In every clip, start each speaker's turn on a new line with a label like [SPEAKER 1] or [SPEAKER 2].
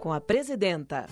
[SPEAKER 1] com a presidenta.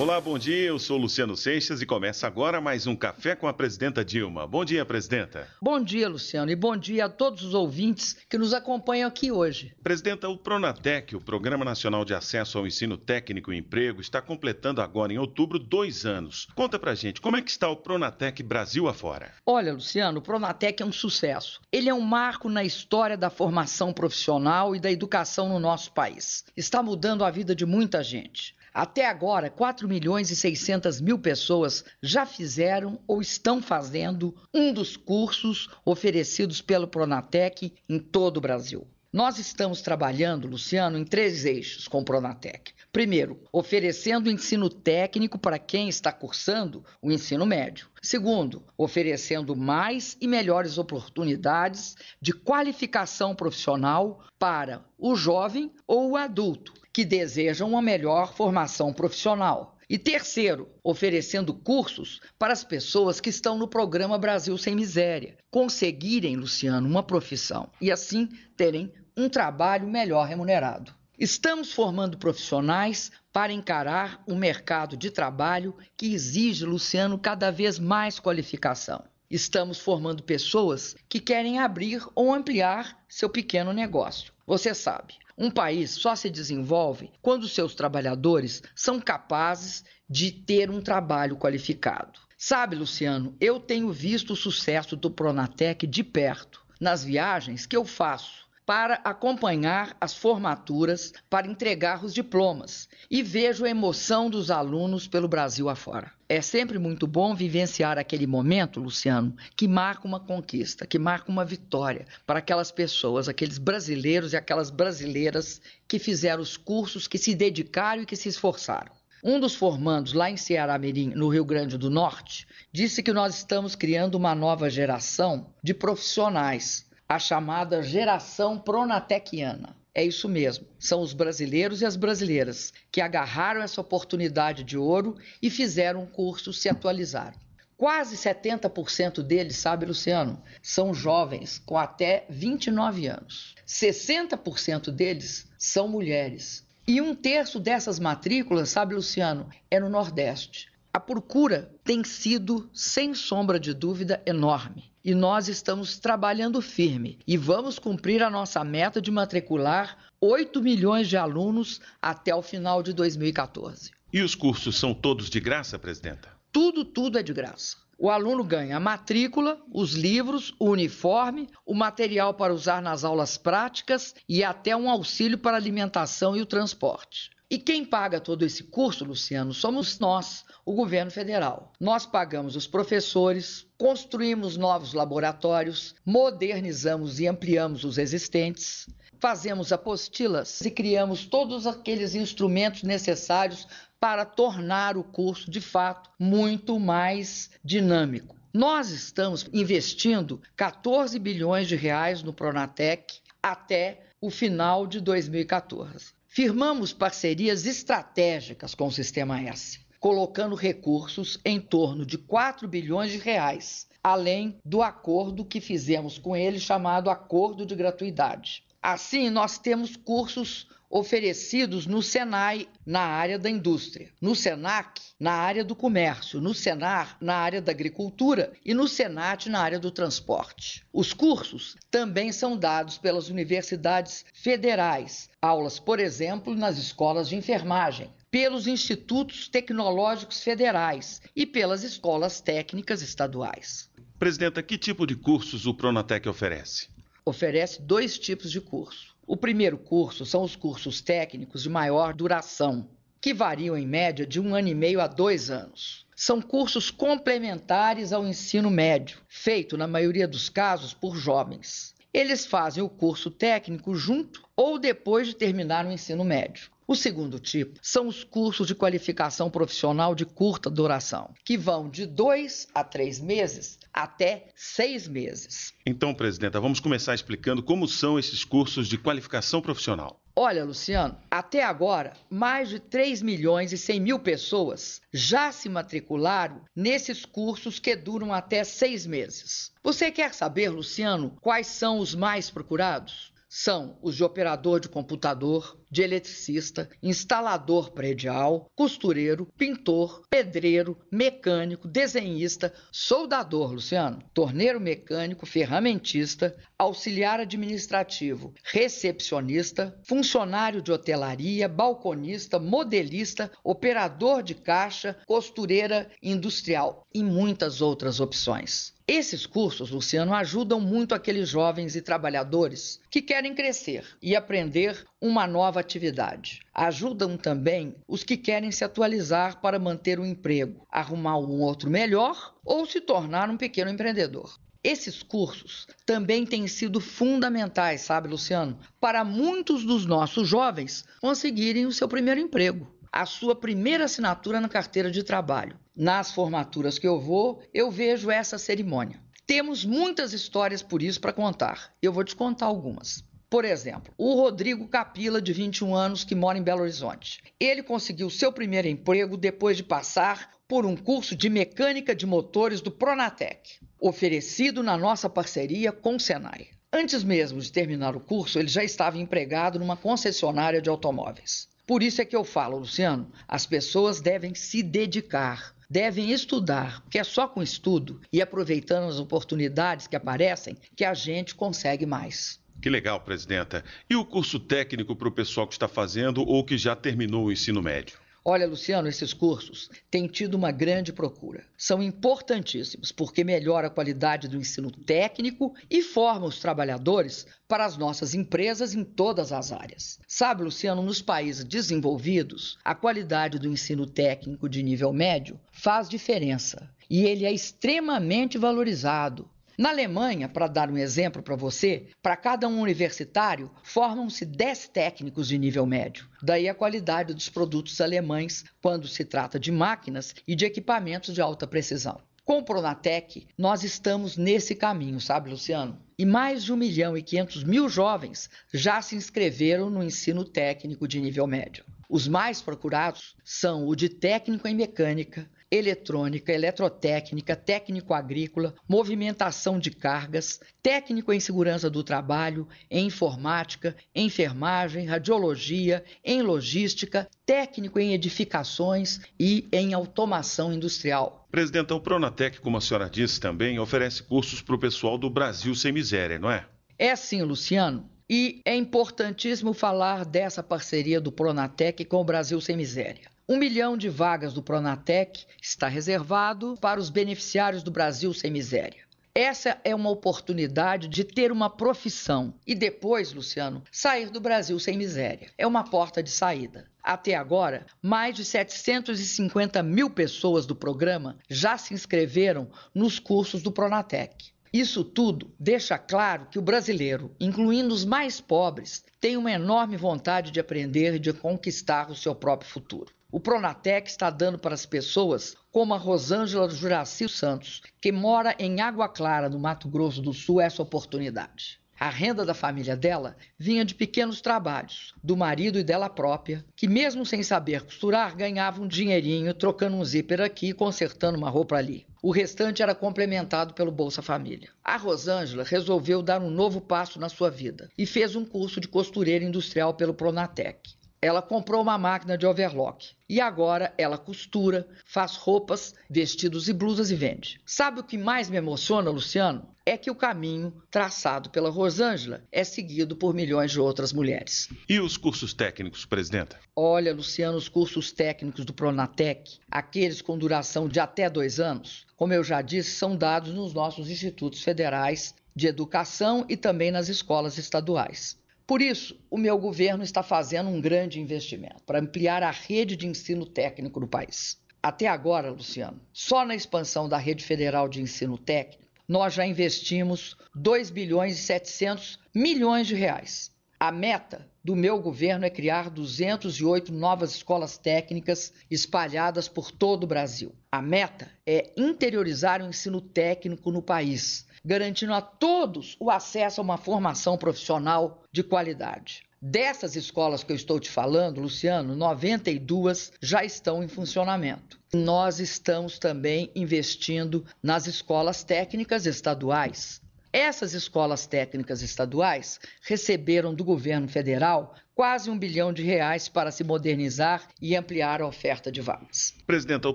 [SPEAKER 2] Olá, bom dia. Eu sou Luciano Seixas e começa agora mais um Café com a Presidenta Dilma. Bom dia, Presidenta.
[SPEAKER 1] Bom dia, Luciano, e bom dia a todos os ouvintes que nos acompanham aqui hoje.
[SPEAKER 2] Presidenta, o Pronatec, o Programa Nacional de Acesso ao Ensino Técnico e Emprego, está completando agora em outubro dois anos. Conta pra gente, como é que está o Pronatec Brasil afora?
[SPEAKER 1] Olha, Luciano, o Pronatec é um sucesso. Ele é um marco na história da formação profissional e da educação no nosso país. Está mudando a vida de muita gente. Até agora, 4 milhões e 600 mil pessoas já fizeram ou estão fazendo um dos cursos oferecidos pelo Pronatec em todo o Brasil. Nós estamos trabalhando, Luciano, em três eixos com o Pronatec. Primeiro, oferecendo ensino técnico para quem está cursando o ensino médio. Segundo, oferecendo mais e melhores oportunidades de qualificação profissional para o jovem ou o adulto que desejam uma melhor formação profissional. E terceiro, oferecendo cursos para as pessoas que estão no programa Brasil Sem Miséria, conseguirem, Luciano, uma profissão e assim terem um trabalho melhor remunerado. Estamos formando profissionais para encarar um mercado de trabalho que exige, Luciano, cada vez mais qualificação. Estamos formando pessoas que querem abrir ou ampliar seu pequeno negócio. Você sabe, um país só se desenvolve quando seus trabalhadores são capazes de ter um trabalho qualificado. Sabe, Luciano, eu tenho visto o sucesso do Pronatec de perto nas viagens que eu faço para acompanhar as formaturas, para entregar os diplomas e vejo a emoção dos alunos pelo Brasil afora. É sempre muito bom vivenciar aquele momento, Luciano, que marca uma conquista, que marca uma vitória para aquelas pessoas, aqueles brasileiros e aquelas brasileiras que fizeram os cursos, que se dedicaram e que se esforçaram. Um dos formandos lá em Ceará Mirim, no Rio Grande do Norte, disse que nós estamos criando uma nova geração de profissionais a chamada geração pronatequiana. É isso mesmo, são os brasileiros e as brasileiras que agarraram essa oportunidade de ouro e fizeram um curso, se atualizaram. Quase 70% deles, sabe, Luciano, são jovens com até 29 anos. 60% deles são mulheres. E um terço dessas matrículas, sabe, Luciano, é no Nordeste. A procura tem sido, sem sombra de dúvida, enorme e nós estamos trabalhando firme e vamos cumprir a nossa meta de matricular 8 milhões de alunos até o final de 2014.
[SPEAKER 2] E os cursos são todos de graça, presidenta?
[SPEAKER 1] Tudo, tudo é de graça. O aluno ganha a matrícula, os livros, o uniforme, o material para usar nas aulas práticas e até um auxílio para alimentação e o transporte. E quem paga todo esse curso, Luciano, somos nós, o governo federal. Nós pagamos os professores, construímos novos laboratórios, modernizamos e ampliamos os existentes, fazemos apostilas e criamos todos aqueles instrumentos necessários para tornar o curso, de fato, muito mais dinâmico. Nós estamos investindo 14 bilhões de reais no Pronatec até o final de 2014. Firmamos parcerias estratégicas com o Sistema S, colocando recursos em torno de 4 bilhões de reais, além do acordo que fizemos com ele chamado Acordo de Gratuidade. Assim, nós temos cursos oferecidos no Senai, na área da indústria, no Senac, na área do comércio, no Senar, na área da agricultura e no Senat, na área do transporte. Os cursos também são dados pelas universidades federais, aulas, por exemplo, nas escolas de enfermagem, pelos institutos tecnológicos federais e pelas escolas técnicas estaduais.
[SPEAKER 2] Presidenta, que tipo de cursos o Pronatec oferece?
[SPEAKER 1] Oferece dois tipos de curso o primeiro curso são os cursos técnicos de maior duração, que variam em média de um ano e meio a dois anos. São cursos complementares ao ensino médio, feito na maioria dos casos por jovens. Eles fazem o curso técnico junto ou depois de terminar o ensino médio. O segundo tipo são os cursos de qualificação profissional de curta duração, que vão de dois a três meses até seis
[SPEAKER 2] meses. Então, presidenta, vamos começar explicando como são esses cursos de qualificação profissional.
[SPEAKER 1] Olha, Luciano, até agora, mais de 3 milhões e 100 mil pessoas já se matricularam nesses cursos que duram até seis meses. Você quer saber, Luciano, quais são os mais procurados? são os de operador de computador, de eletricista, instalador predial, costureiro, pintor, pedreiro, mecânico, desenhista, soldador, Luciano, torneiro mecânico, ferramentista, auxiliar administrativo, recepcionista, funcionário de hotelaria, balconista, modelista, operador de caixa, costureira industrial e muitas outras opções. Esses cursos, Luciano, ajudam muito aqueles jovens e trabalhadores que querem crescer e aprender uma nova atividade. Ajudam também os que querem se atualizar para manter o um emprego, arrumar um outro melhor ou se tornar um pequeno empreendedor. Esses cursos também têm sido fundamentais, sabe, Luciano, para muitos dos nossos jovens conseguirem o seu primeiro emprego a sua primeira assinatura na carteira de trabalho. Nas formaturas que eu vou, eu vejo essa cerimônia. Temos muitas histórias por isso para contar. Eu vou te contar algumas. Por exemplo, o Rodrigo Capila, de 21 anos, que mora em Belo Horizonte. Ele conseguiu seu primeiro emprego depois de passar por um curso de mecânica de motores do Pronatec, oferecido na nossa parceria com o Senai. Antes mesmo de terminar o curso, ele já estava empregado numa concessionária de automóveis. Por isso é que eu falo, Luciano, as pessoas devem se dedicar devem estudar, porque é só com estudo e aproveitando as oportunidades que aparecem que a gente consegue mais.
[SPEAKER 2] Que legal, presidenta. E o curso técnico para o pessoal que está fazendo ou que já terminou o ensino médio?
[SPEAKER 1] Olha, Luciano, esses cursos têm tido uma grande procura. São importantíssimos porque melhora a qualidade do ensino técnico e forma os trabalhadores para as nossas empresas em todas as áreas. Sabe, Luciano, nos países desenvolvidos, a qualidade do ensino técnico de nível médio faz diferença e ele é extremamente valorizado. Na Alemanha, para dar um exemplo para você, para cada um universitário formam-se 10 técnicos de nível médio. Daí a qualidade dos produtos alemães quando se trata de máquinas e de equipamentos de alta precisão. Com o Pronatec, nós estamos nesse caminho, sabe, Luciano? E mais de 1 milhão e 500 mil jovens já se inscreveram no ensino técnico de nível médio. Os mais procurados são o de técnico em mecânica, eletrônica, eletrotécnica, técnico agrícola, movimentação de cargas, técnico em segurança do trabalho, em informática, enfermagem, radiologia, em logística, técnico em edificações e em automação industrial.
[SPEAKER 2] Presidenta, o Pronatec, como a senhora disse também, oferece cursos para o pessoal do Brasil sem miséria, não é?
[SPEAKER 1] É sim, Luciano. E é importantíssimo falar dessa parceria do Pronatec com o Brasil Sem Miséria. Um milhão de vagas do Pronatec está reservado para os beneficiários do Brasil Sem Miséria. Essa é uma oportunidade de ter uma profissão e depois, Luciano, sair do Brasil sem miséria. É uma porta de saída. Até agora, mais de 750 mil pessoas do programa já se inscreveram nos cursos do Pronatec. Isso tudo deixa claro que o brasileiro, incluindo os mais pobres, tem uma enorme vontade de aprender e de conquistar o seu próprio futuro. O Pronatec está dando para as pessoas, como a Rosângela Juraci Santos, que mora em Água Clara, no Mato Grosso do Sul, essa oportunidade. A renda da família dela vinha de pequenos trabalhos, do marido e dela própria, que, mesmo sem saber costurar, ganhava um dinheirinho trocando um zíper aqui e consertando uma roupa ali. O restante era complementado pelo Bolsa Família. A Rosângela resolveu dar um novo passo na sua vida e fez um curso de costureira industrial pelo Pronatec. Ela comprou uma máquina de overlock e agora ela costura, faz roupas, vestidos e blusas e vende. Sabe o que mais me emociona, Luciano? É que o caminho traçado pela Rosângela é seguido por milhões de outras mulheres.
[SPEAKER 2] E os cursos técnicos, presidenta?
[SPEAKER 1] Olha, Luciano, os cursos técnicos do Pronatec, aqueles com duração de até dois anos, como eu já disse, são dados nos nossos institutos federais de educação e também nas escolas estaduais. Por isso, o meu governo está fazendo um grande investimento para ampliar a rede de ensino técnico do país. Até agora, Luciano, só na expansão da rede federal de ensino técnico, nós já investimos 2 bilhões e 700 milhões de reais. A meta do meu governo é criar 208 novas escolas técnicas espalhadas por todo o Brasil. A meta é interiorizar o ensino técnico no país, garantindo a todos o acesso a uma formação profissional de qualidade. Dessas escolas que eu estou te falando, Luciano, 92 já estão em funcionamento. Nós estamos também investindo nas escolas técnicas estaduais. Essas escolas técnicas estaduais receberam do governo federal quase um bilhão de reais para se modernizar e ampliar a oferta de vagas.
[SPEAKER 2] Presidenta, o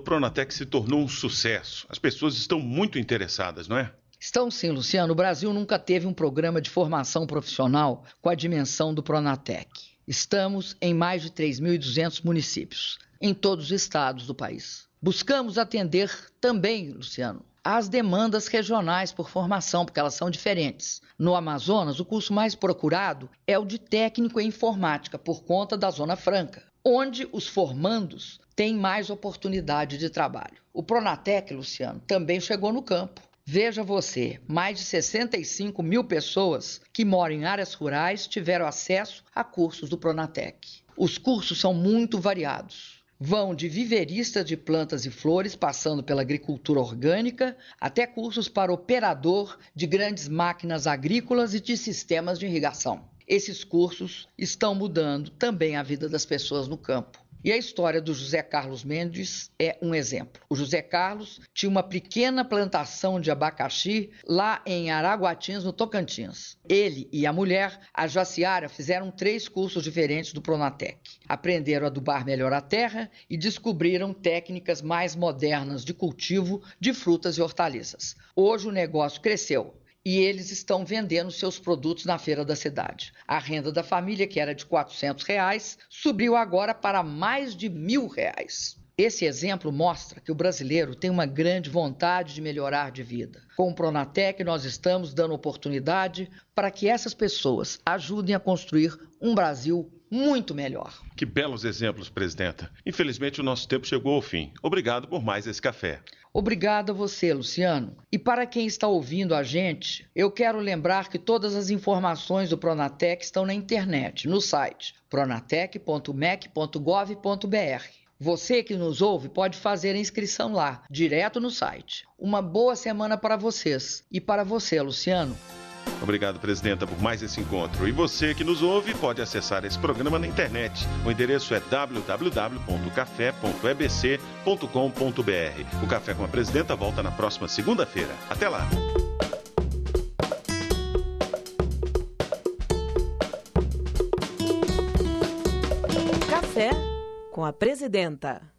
[SPEAKER 2] Pronatec se tornou um sucesso. As pessoas estão muito interessadas, não é?
[SPEAKER 1] Estão sim, Luciano. O Brasil nunca teve um programa de formação profissional com a dimensão do Pronatec. Estamos em mais de 3.200 municípios, em todos os estados do país. Buscamos atender também, Luciano, às demandas regionais por formação, porque elas são diferentes. No Amazonas, o curso mais procurado é o de técnico em informática, por conta da Zona Franca, onde os formandos têm mais oportunidade de trabalho. O Pronatec, Luciano, também chegou no campo. Veja você, mais de 65 mil pessoas que moram em áreas rurais tiveram acesso a cursos do Pronatec. Os cursos são muito variados Vão de viveirista de plantas e flores, passando pela agricultura orgânica, até cursos para operador de grandes máquinas agrícolas e de sistemas de irrigação. Esses cursos estão mudando também a vida das pessoas no campo. E a história do José Carlos Mendes é um exemplo. O José Carlos tinha uma pequena plantação de abacaxi lá em Araguatins, no Tocantins. Ele e a mulher, a Jaciara, fizeram três cursos diferentes do Pronatec. Aprenderam a adubar melhor a terra e descobriram técnicas mais modernas de cultivo de frutas e hortaliças. Hoje o negócio cresceu e eles estão vendendo seus produtos na feira da cidade. A renda da família, que era de 400 reais, subiu agora para mais de mil reais. Esse exemplo mostra que o brasileiro tem uma grande vontade de melhorar de vida. Com o Pronatec, nós estamos dando oportunidade para que essas pessoas ajudem a construir um Brasil muito melhor.
[SPEAKER 2] Que belos exemplos, presidenta. Infelizmente, o nosso tempo chegou ao fim. Obrigado por mais esse café.
[SPEAKER 1] Obrigada a você, Luciano. E para quem está ouvindo a gente, eu quero lembrar que todas as informações do Pronatec estão na internet, no site pronatec.mec.gov.br. Você que nos ouve pode fazer a inscrição lá, direto no site. Uma boa semana para vocês e para você, Luciano.
[SPEAKER 2] Obrigado, presidenta, por mais esse encontro. E você que nos ouve pode acessar esse programa na internet. O endereço é www.café.ebc.com.br. O Café com a Presidenta volta na próxima segunda-feira. Até lá!
[SPEAKER 1] Café com a Presidenta.